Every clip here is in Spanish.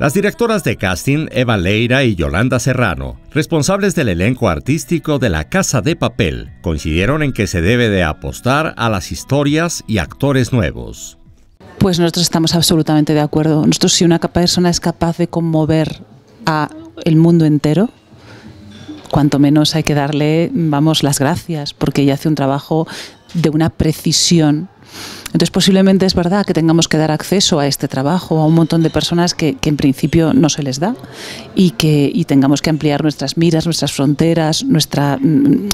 Las directoras de casting Eva Leira y Yolanda Serrano, responsables del elenco artístico de La Casa de Papel, coincidieron en que se debe de apostar a las historias y actores nuevos. Pues nosotros estamos absolutamente de acuerdo. Nosotros si una persona es capaz de conmover a el mundo entero, cuanto menos hay que darle, vamos, las gracias, porque ella hace un trabajo de una precisión entonces posiblemente es verdad que tengamos que dar acceso a este trabajo a un montón de personas que, en principio no se les da y que tengamos que ampliar nuestras miras, nuestras fronteras, nuestra, mm,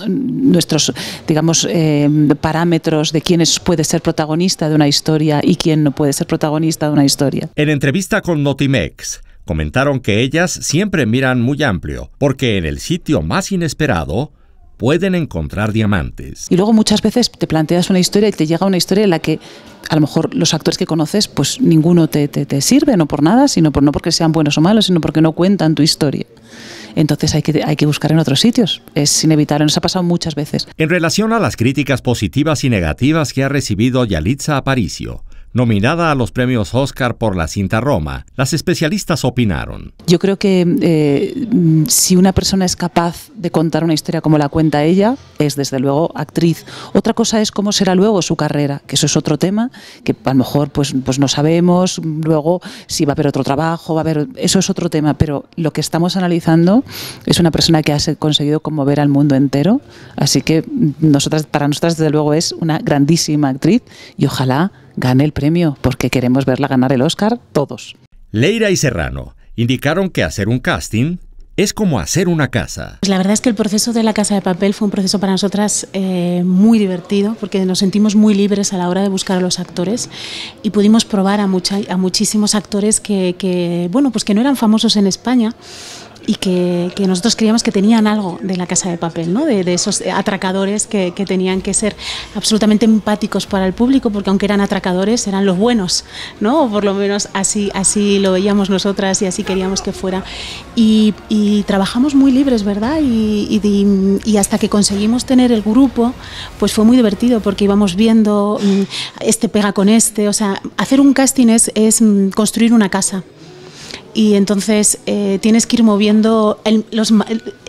nuestros digamos eh, parámetros de quién puede ser protagonista de una historia y quién no puede ser protagonista de una historia. En entrevista con Notimex, comentaron que ellas siempre miran muy amplio, porque en el sitio más inesperado, pueden encontrar diamantes. Y luego muchas veces te planteas una historia y te llega una historia en la que a lo mejor los actores que conoces, pues ninguno te, sirve, no por nada, sino por no porque sean buenos o malos, sino porque no cuentan tu historia. Entonces hay que, hay que buscar en otros sitios. Es inevitable, nos ha pasado muchas veces. En relación a las críticas positivas y negativas que ha recibido Yalitza Aparicio, Nominada a los premios Oscar por la cinta Roma, las especialistas opinaron. Yo creo que eh, si una persona es capaz de contar una historia como la cuenta ella, es desde luego actriz. Otra cosa es cómo será luego su carrera, que eso es otro tema, que a lo mejor pues, pues no sabemos, luego si va a haber otro trabajo, va a haber, eso es otro tema, pero lo que estamos analizando es una persona que ha conseguido conmover al mundo entero, así que para nosotras desde luego es una grandísima actriz y ojalá gane el premio, porque queremos verla ganar el Oscar todos. Leira y Serrano indicaron que hacer un casting es como hacer una casa. Pues la verdad es que el proceso de la casa de papel fue un proceso para nosotras eh, muy divertido porque nos sentimos muy libres a la hora de buscar a los actores y pudimos probar a, mucha, a muchísimos actores que, que, bueno, pues que no eran famosos en España y que, que, nosotros creíamos que tenían algo de la casa de papel, ¿no? de, esos atracadores que, que, tenían que ser absolutamente empáticos para el público, porque aunque eran atracadores, eran los buenos, ¿no? o por lo menos así, así lo veíamos nosotras y así queríamos que fuera. Y, trabajamos muy libres, ¿verdad? Y, y, y, hasta que conseguimos tener el grupo, pues fue muy divertido, porque íbamos viendo, mm, este pega con este, o sea, hacer un casting es, es mm, construir una casa y entonces eh, tienes que ir moviendo los,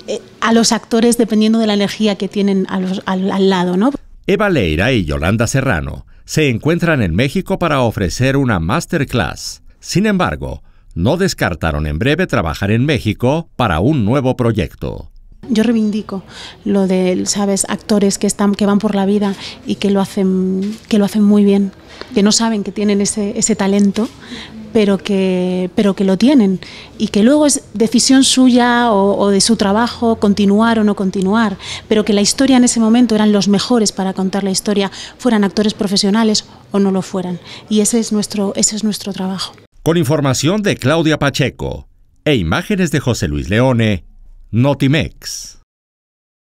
eh, a los actores dependiendo de la energía que tienen al, al, lado. ¿no? Eva Leira y Yolanda Serrano se encuentran en México para ofrecer una masterclass. Sin embargo, no descartaron en breve trabajar en México para un nuevo proyecto. Yo reivindico lo de, sabes, actores que están, que van por la vida y que lo hacen, que lo hacen muy bien, que no saben que tienen ese, ese talento, pero que, pero que lo tienen y que luego es decisión suya o, de su trabajo continuar o no continuar, pero que la historia en ese momento eran los mejores para contar la historia, fueran actores profesionales o no lo fueran. Y ese es nuestro, ese es nuestro trabajo. Con información de Claudia Pacheco e imágenes de José Luis Leone, Notimex.